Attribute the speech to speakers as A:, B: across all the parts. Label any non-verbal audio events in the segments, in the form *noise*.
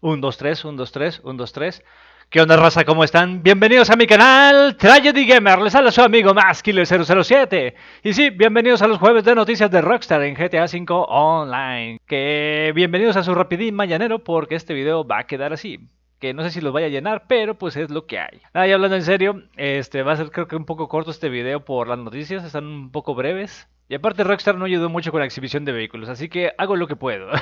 A: 1, 2, 3, 1, 2, 3, 1, 2, 3. ¿Qué onda, raza? ¿Cómo están? Bienvenidos a mi canal Tragedy Gamer. Les habla su amigo Maskiller007. Y sí, bienvenidos a los jueves de noticias de Rockstar en GTA V Online. Que bienvenidos a su rapidín mañanero porque este video va a quedar así. Que no sé si los vaya a llenar, pero pues es lo que hay. Nada, ah, y hablando en serio, este va a ser creo que un poco corto este video por las noticias. Están un poco breves. Y aparte Rockstar no ayudó mucho con la exhibición de vehículos, así que hago lo que puedo. *laughs*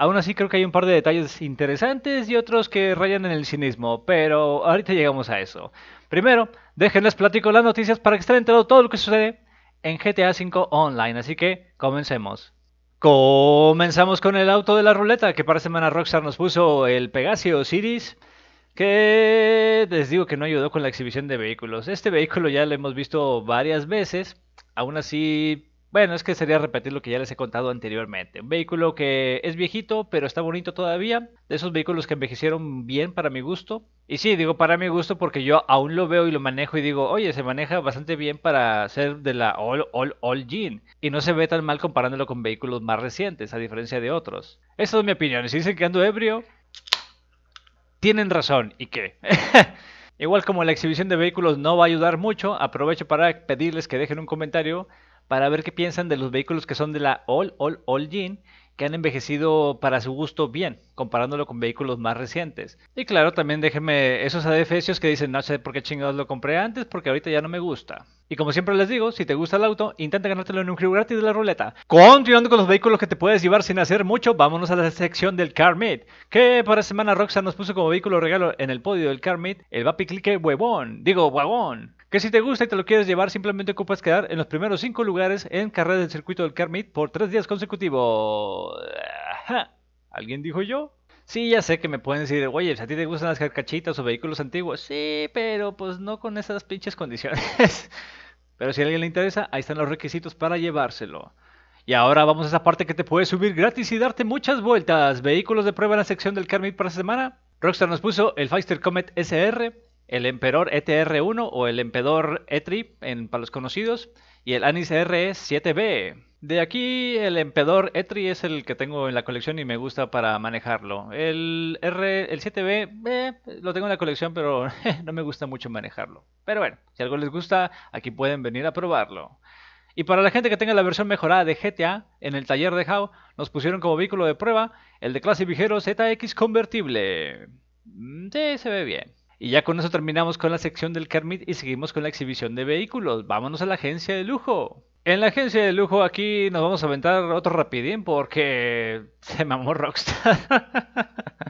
A: Aún así creo que hay un par de detalles interesantes y otros que rayan en el cinismo, pero ahorita llegamos a eso. Primero, déjenles platico las noticias para que estén enterados todo lo que sucede en GTA V Online, así que comencemos. Comenzamos con el auto de la ruleta que para semana Rockstar nos puso el Pegasio Cities, que les digo que no ayudó con la exhibición de vehículos. Este vehículo ya lo hemos visto varias veces, aún así bueno, es que sería repetir lo que ya les he contado anteriormente. Un vehículo que es viejito, pero está bonito todavía. De esos vehículos que envejecieron bien para mi gusto. Y sí, digo para mi gusto porque yo aún lo veo y lo manejo y digo, oye, se maneja bastante bien para ser de la All All All Jean. Y no se ve tan mal comparándolo con vehículos más recientes, a diferencia de otros. Esa es mi opinión. Si dicen que ando ebrio, tienen razón. ¿Y qué? *laughs* Igual como la exhibición de vehículos no va a ayudar mucho, aprovecho para pedirles que dejen un comentario para ver qué piensan de los vehículos que son de la All All All Jean que han envejecido para su gusto bien comparándolo con vehículos más recientes. Y claro, también déjenme esos adefesios que dicen, no sé por qué chingados lo compré antes, porque ahorita ya no me gusta. Y como siempre les digo, si te gusta el auto, intenta ganártelo en un giro gratis de la ruleta. Continuando con los vehículos que te puedes llevar sin hacer mucho, vámonos a la sección del Car Meet, que para semana Roxa nos puso como vehículo regalo en el podio del Car el Vapi Clique Huevón, digo Huevón. Que si te gusta y te lo quieres llevar, simplemente ocupas quedar en los primeros 5 lugares en carrera del circuito del Car por 3 días consecutivos. Alguien dijo yo. Sí, ya sé que me pueden decir, oye, ¿a ti te gustan las carcachitas o vehículos antiguos? Sí, pero pues no con esas pinches condiciones. *laughs* pero si a alguien le interesa, ahí están los requisitos para llevárselo. Y ahora vamos a esa parte que te puede subir gratis y darte muchas vueltas. Vehículos de prueba en la sección del Carmit para esta semana. Rockstar nos puso el Fighter Comet SR, el Emperor ETR1 o el Emperor E3 en, para los conocidos, y el Anis RE7B. De aquí el Empedor Etri es el que tengo en la colección y me gusta para manejarlo. El R, el 7B eh, lo tengo en la colección pero *laughs* no me gusta mucho manejarlo. Pero bueno, si algo les gusta aquí pueden venir a probarlo. Y para la gente que tenga la versión mejorada de GTA, en el taller de How nos pusieron como vehículo de prueba el de clase Vigero ZX convertible. Mm, sí, se ve bien. Y ya con eso terminamos con la sección del Kermit y seguimos con la exhibición de vehículos. Vámonos a la agencia de lujo. En la agencia de lujo aquí nos vamos a aventar otro rapidín porque *laughs* se mamó Rockstar.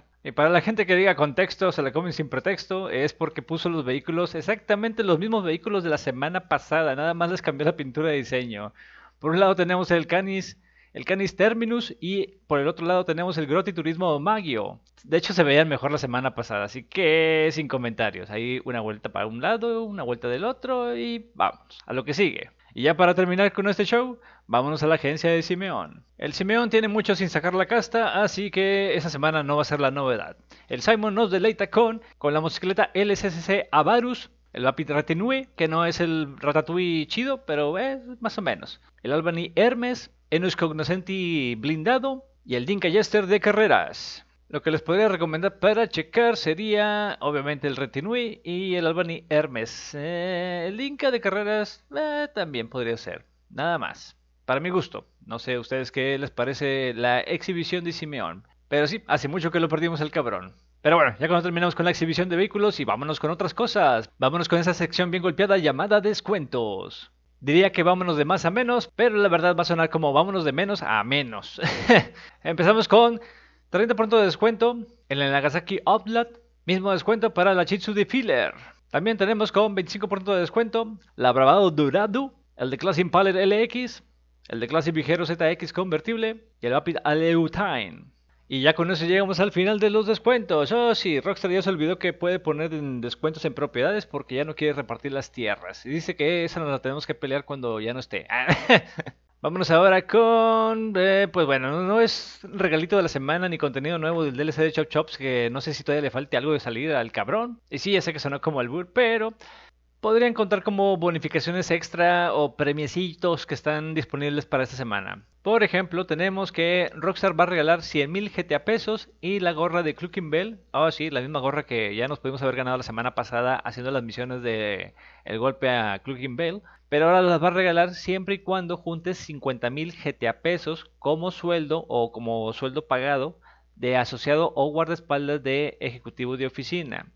A: *laughs* y para la gente que diga contexto, se la comen sin pretexto, es porque puso los vehículos, exactamente los mismos vehículos de la semana pasada, nada más les cambió la pintura de diseño. Por un lado tenemos el Canis, el Canis Terminus y por el otro lado tenemos el Grotti Turismo Magio. De hecho se veían mejor la semana pasada, así que sin comentarios. hay una vuelta para un lado, una vuelta del otro y vamos a lo que sigue. Y ya para terminar con este show, vámonos a la agencia de Simeón. El Simeón tiene mucho sin sacar la casta, así que esa semana no va a ser la novedad. El Simon nos deleita con, con la motocicleta LSSC Avarus, el Lapid que no es el Ratatouille chido, pero es más o menos. El Albany Hermes, Enus Cognoscenti blindado y el Dinka Jester de carreras. Lo que les podría recomendar para checar sería, obviamente, el Retinui y el Albany Hermes. Eh, el Inca de carreras eh, también podría ser, nada más. Para mi gusto, no sé ustedes qué les parece la exhibición de Simeón. Pero sí, hace mucho que lo perdimos el cabrón. Pero bueno, ya cuando terminamos con la exhibición de vehículos y vámonos con otras cosas. Vámonos con esa sección bien golpeada llamada descuentos. Diría que vámonos de más a menos, pero la verdad va a sonar como vámonos de menos a menos. *laughs* Empezamos con 30% de descuento en el Nagasaki Outlet. Mismo descuento para la de Filler. También tenemos con 25% de descuento la Bravado Duradu, el de Classic Impaler LX, el de Classic Vigero ZX convertible y el Rapid Aleutine. Y ya con eso llegamos al final de los descuentos. Oh sí, Rockstar ya se olvidó que puede poner descuentos en propiedades porque ya no quiere repartir las tierras. Y dice que esa nos la tenemos que pelear cuando ya no esté. *laughs* Vámonos ahora con, eh, pues bueno, no es regalito de la semana ni contenido nuevo del DLC de Chop Chops, que no sé si todavía le falte algo de salida al cabrón. Y sí, ya sé que sonó como albur, pero podrían contar como bonificaciones extra o premiecitos que están disponibles para esta semana. Por ejemplo, tenemos que Rockstar va a regalar 100.000 GTA pesos y la gorra de Clucking Bell. Ah, sí, la misma gorra que ya nos pudimos haber ganado la semana pasada haciendo las misiones de el golpe a Clucking Bell pero ahora las va a regalar siempre y cuando juntes 50.000 GTA pesos como sueldo o como sueldo pagado de asociado o guardaespaldas de ejecutivo de oficina.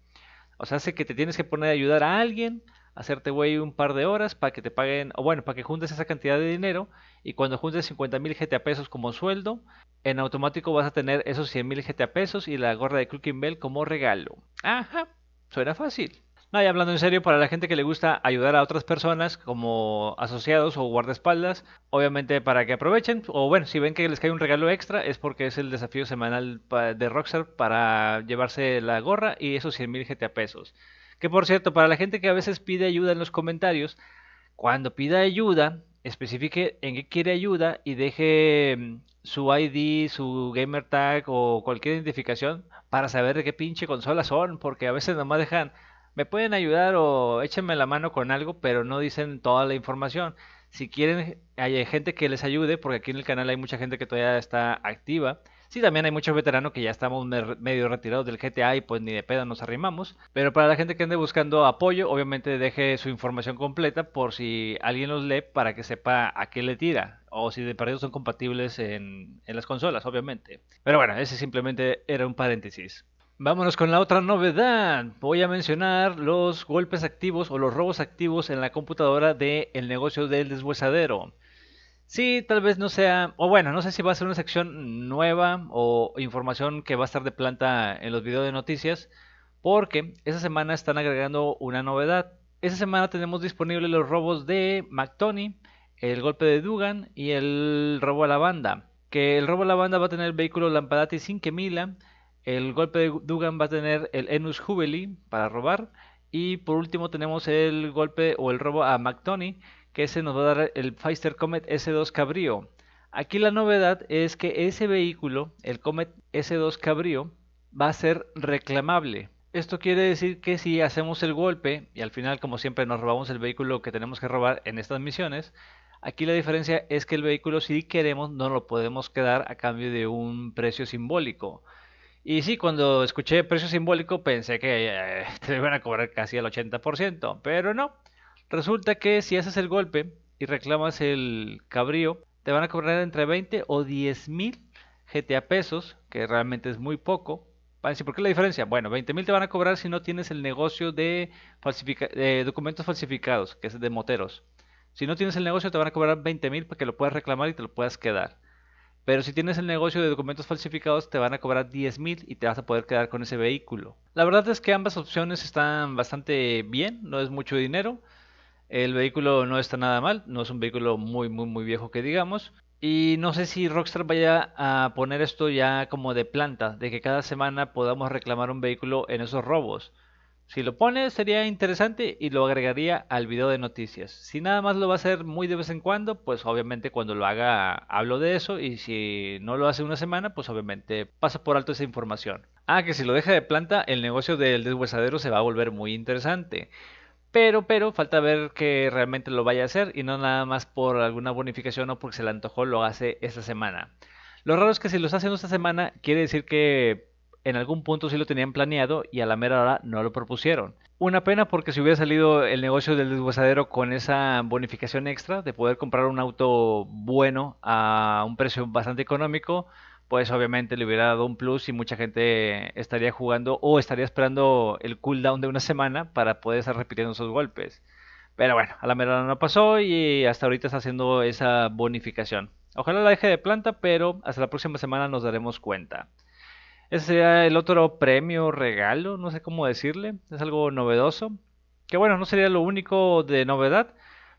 A: O sea, hace que te tienes que poner a ayudar a alguien, hacerte güey un par de horas para que te paguen, o bueno, para que juntes esa cantidad de dinero y cuando juntes 50.000 GTA pesos como sueldo, en automático vas a tener esos 100.000 GTA pesos y la gorra de Cooking Bell como regalo. Ajá, suena fácil. No, y hablando en serio, para la gente que le gusta ayudar a otras personas como asociados o guardaespaldas, obviamente para que aprovechen, o bueno, si ven que les cae un regalo extra, es porque es el desafío semanal de Rockstar para llevarse la gorra y esos 100 mil GTA pesos. Que por cierto, para la gente que a veces pide ayuda en los comentarios, cuando pida ayuda, especifique en qué quiere ayuda y deje mm, su ID, su gamer tag o cualquier identificación para saber de qué pinche consola son, porque a veces nomás dejan me pueden ayudar o échenme la mano con algo, pero no dicen toda la información. Si quieren, hay gente que les ayude, porque aquí en el canal hay mucha gente que todavía está activa. Sí, también hay muchos veteranos que ya estamos medio retirados del GTA y pues ni de pedo nos arrimamos. Pero para la gente que ande buscando apoyo, obviamente deje su información completa por si alguien los lee para que sepa a qué le tira. O si de perdido son compatibles en las consolas, obviamente. Pero bueno, ese simplemente era un paréntesis. Vámonos con la otra novedad. Voy a mencionar los golpes activos o los robos activos en la computadora del negocio del deshuesadero. Sí, tal vez no sea, o bueno, no sé si va a ser una sección nueva o información que va a estar de planta en los videos de noticias, porque esta semana están agregando una novedad. Esta semana tenemos disponibles los robos de McTony, el golpe de Dugan y el robo a la banda. Que el robo a la banda va a tener el vehículo Lampadati 5000 el golpe de Dugan va a tener el Enus Jubilee para robar. Y por último tenemos el golpe o el robo a McTony, que se nos va a dar el Pfizer Comet S2 Cabrío. Aquí la novedad es que ese vehículo, el Comet S2 Cabrío, va a ser reclamable. Esto quiere decir que si hacemos el golpe y al final como siempre nos robamos el vehículo que tenemos que robar en estas misiones, aquí la diferencia es que el vehículo si queremos no lo podemos quedar a cambio de un precio simbólico. Y sí, cuando escuché precio simbólico pensé que eh, *laughs* te iban a cobrar casi el 80%, pero no. Resulta que si haces el golpe y reclamas el cabrío, te van a cobrar entre 20 o 10 mil GTA pesos, que realmente es muy poco. ¿por qué la diferencia? Bueno, 20 mil te van a cobrar si no tienes el negocio de, de documentos falsificados, que es de moteros. Si no tienes el negocio, te van a cobrar 20 mil para que lo puedas reclamar y te lo puedas quedar. Pero si tienes el negocio de documentos falsificados te van a cobrar 10 mil y te vas a poder quedar con ese vehículo. La verdad es que ambas opciones están bastante bien, no es mucho dinero. El vehículo no está nada mal, no es un vehículo muy muy muy viejo que digamos. Y no sé si Rockstar vaya a poner esto ya como de planta, de que cada semana podamos reclamar un vehículo en esos robos. Si lo pone, sería interesante y lo agregaría al video de noticias. Si nada más lo va a hacer muy de vez en cuando, pues obviamente cuando lo haga hablo de eso y si no lo hace una semana, pues obviamente pasa por alto esa información. Ah, que si lo deja de planta, el negocio del deshuesadero se va a volver muy interesante. Pero, pero, falta ver que realmente lo vaya a hacer y no nada más por alguna bonificación o porque se le antojó lo hace esta semana. Lo raro es que si los hace esta semana, quiere decir que en algún punto sí lo tenían planeado y a la mera hora no lo propusieron. Una pena porque si hubiera salido el negocio del desguazadero con esa bonificación extra de poder comprar un auto bueno a un precio bastante económico, pues obviamente le hubiera dado un plus y mucha gente estaría jugando o estaría esperando el cooldown de una semana para poder estar repitiendo esos golpes. Pero bueno, a la mera hora no pasó y hasta ahorita está haciendo esa bonificación. Ojalá la deje de planta, pero hasta la próxima semana nos daremos cuenta. Ese sería el otro premio, regalo, no sé cómo decirle. Es algo novedoso. Que bueno, no sería lo único de novedad.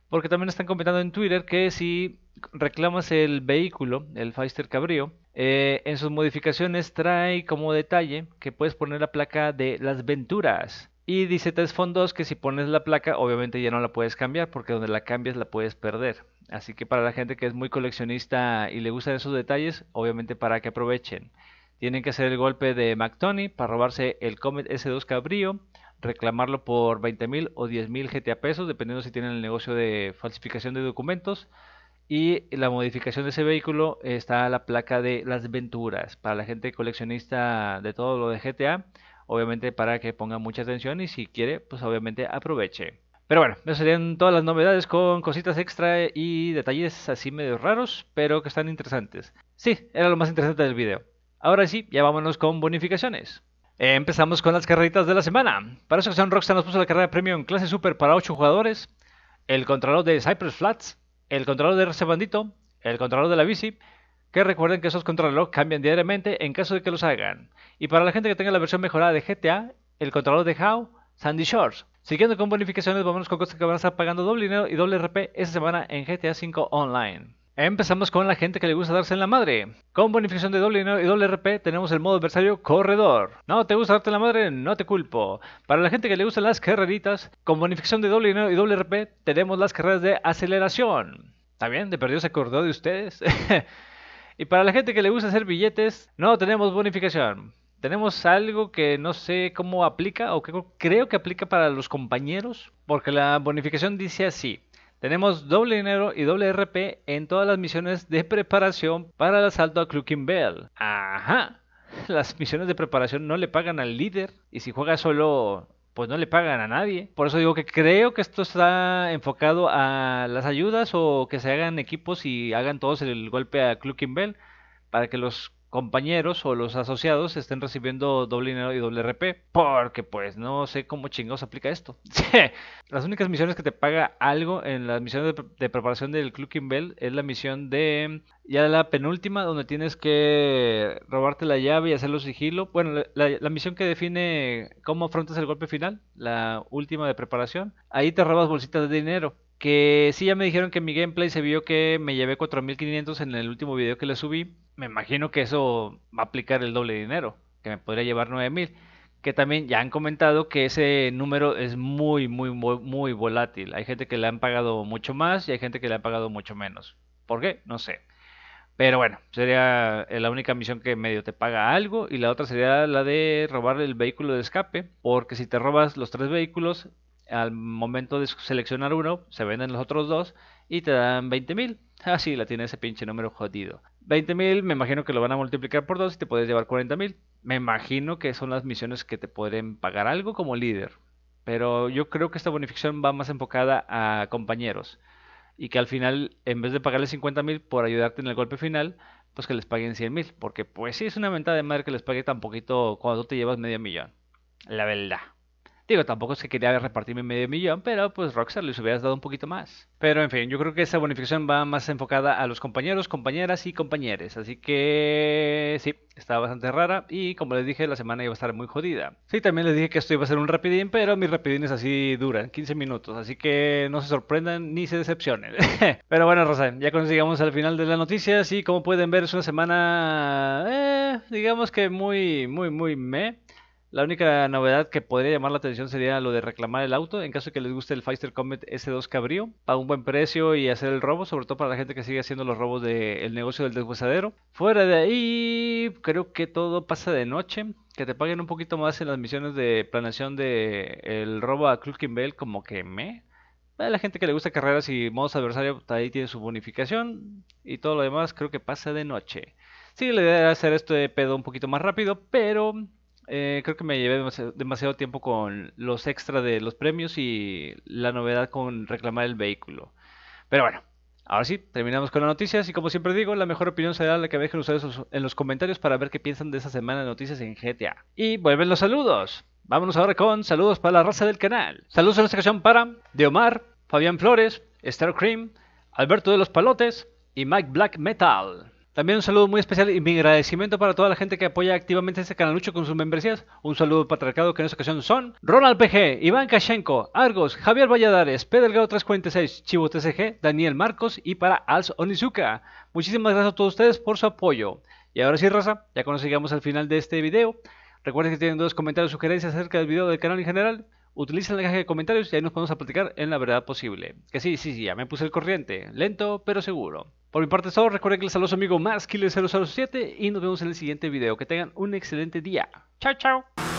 A: Porque también están comentando en Twitter que si reclamas el vehículo, el Pfizer Cabrío, eh, en sus modificaciones trae como detalle que puedes poner la placa de Las Venturas. Y dice Tres Fondos que si pones la placa, obviamente ya no la puedes cambiar, porque donde la cambias la puedes perder. Así que para la gente que es muy coleccionista y le gustan esos detalles, obviamente para que aprovechen. Tienen que hacer el golpe de McTony para robarse el Comet S2 Cabrillo. reclamarlo por 20.000 o 10.000 GTA pesos, dependiendo si tienen el negocio de falsificación de documentos. Y la modificación de ese vehículo está la placa de las Venturas. Para la gente coleccionista de todo lo de GTA, obviamente para que ponga mucha atención y si quiere, pues obviamente aproveche. Pero bueno, esas serían todas las novedades con cositas extra y detalles así medio raros, pero que están interesantes. Sí, era lo más interesante del video. Ahora sí, ya vámonos con bonificaciones. Empezamos con las carreritas de la semana. Para esta ocasión Rockstar nos puso la carrera premium clase super para 8 jugadores, el controlador de Cypress Flats, el controlador de RC Bandito, el controlador de la bici, que recuerden que esos controladores cambian diariamente en caso de que los hagan. Y para la gente que tenga la versión mejorada de GTA, el controlador de How, Sandy Shores. Siguiendo con bonificaciones, vámonos con cosas que van a estar pagando doble dinero y doble RP esta semana en GTA 5 Online. Empezamos con la gente que le gusta darse en la madre. Con bonificación de doble y doble RP tenemos el modo adversario corredor. No te gusta darte en la madre, no te culpo. Para la gente que le gusta las carreritas, con bonificación de doble y doble RP tenemos las carreras de aceleración. ¿Está bien? ¿De perdido se acordó de ustedes? *laughs* y para la gente que le gusta hacer billetes, no tenemos bonificación. Tenemos algo que no sé cómo aplica o que creo que aplica para los compañeros, porque la bonificación dice así. Tenemos doble dinero y doble RP en todas las misiones de preparación para el asalto a Clucking Bell. Ajá. Las misiones de preparación no le pagan al líder. Y si juega solo, pues no le pagan a nadie. Por eso digo que creo que esto está enfocado a las ayudas o que se hagan equipos y hagan todos el golpe a Clucking Bell. Para que los compañeros o los asociados estén recibiendo doble dinero y doble RP, porque pues no sé cómo chingados aplica esto. *laughs* las únicas misiones que te paga algo en las misiones de, preparación del Clucking Bell es la misión de ya la penúltima donde tienes que robarte la llave y hacerlo sigilo. Bueno, la, misión que define cómo afrontas el golpe final, la última de preparación, ahí te robas bolsitas de dinero. Que si ya me dijeron que mi gameplay se vio que me llevé 4500 en el último video que le subí me imagino que eso va a aplicar el doble dinero, que me podría llevar 9000 mil. Que también ya han comentado que ese número es muy, muy, muy, muy volátil. Hay gente que le han pagado mucho más y hay gente que le ha pagado mucho menos. ¿Por qué? No sé. Pero bueno, sería eh, la única misión que medio te paga algo. Y la otra sería la de robar el vehículo de escape. Porque si te robas los tres vehículos, al momento de seleccionar uno, se venden los otros dos y te dan 20000 Así ah, la tiene ese pinche número jodido. 20 mil, me imagino que lo van a multiplicar por dos y te puedes llevar 40 mil. Me imagino que son las misiones que te pueden pagar algo como líder. Pero yo creo que esta bonificación va más enfocada a compañeros. Y que al final, en vez de pagarles 50 mil por ayudarte en el golpe final, pues que les paguen 100 mil. Porque pues sí, es una venta de madre que les pague tan poquito cuando tú te llevas medio millón. La verdad. Digo, tampoco es que quería repartirme medio millón, pero pues Rockstar les hubieras dado un poquito más. Pero en fin, yo creo que esa bonificación va más enfocada a los compañeros, compañeras y compañeres. Así que sí, está bastante rara y como les dije, la semana iba a estar muy jodida. Sí, también les dije que esto iba a ser un rapidín, pero mis rapidines así duran 15 minutos, así que no se sorprendan ni se decepcionen. *laughs* pero bueno, Rosa, ya llegamos al final de las noticias y como pueden ver es una semana, eh, digamos que muy, muy, muy me. La única novedad que podría llamar la atención sería lo de reclamar el auto, en caso que les guste el Pfizer Comet S2 Cabrío, para un buen precio y hacer el robo, sobre todo para la gente que sigue haciendo los robos del negocio del desguazadero. Fuera de ahí, creo que todo pasa de noche. Que te paguen un poquito más en las misiones de planeación del el robo a Clucking Bell, como que me. A la gente que le gusta carreras y modos adversarios, pues, ahí tiene su bonificación. Y todo lo demás creo que pasa de noche. Sí, la idea era hacer de este pedo un poquito más rápido, pero eh, creo que me llevé demasiado, tiempo con los extra de los premios y la novedad con reclamar el vehículo. Pero bueno, ahora sí, terminamos con las noticias y como siempre digo, la mejor opinión será la que dejen ustedes en los comentarios para ver qué piensan de esta semana de noticias en GTA. Y vuelven los saludos. Vámonos ahora con saludos para la raza del canal. Saludos en esta ocasión para Omar, Fabián Flores, Star Cream, Alberto de los Palotes y Mike Black Metal. También un saludo muy especial y mi agradecimiento para toda la gente que apoya activamente este canal lucho con sus membresías. Un saludo patriarcado que en esta ocasión son Ronald PG, Iván Kashenko, Argos, Javier Valladares, Pedro 346, Chivo TCG, Daniel Marcos y para Als Onizuka. Muchísimas gracias a todos ustedes por su apoyo. Y ahora sí, raza, ya cuando al final de este video, recuerden que tienen dos comentarios, sugerencias acerca del video del canal en general. Utilicen la caja de comentarios y ahí nos podemos a platicar en la verdad posible. Que sí, sí, sí, ya me puse el corriente. Lento, pero seguro. Por mi parte es todo, recuerden que les saludo a su amigo más Killer007 y nos vemos en el siguiente video. Que tengan un excelente día. Chao, chao.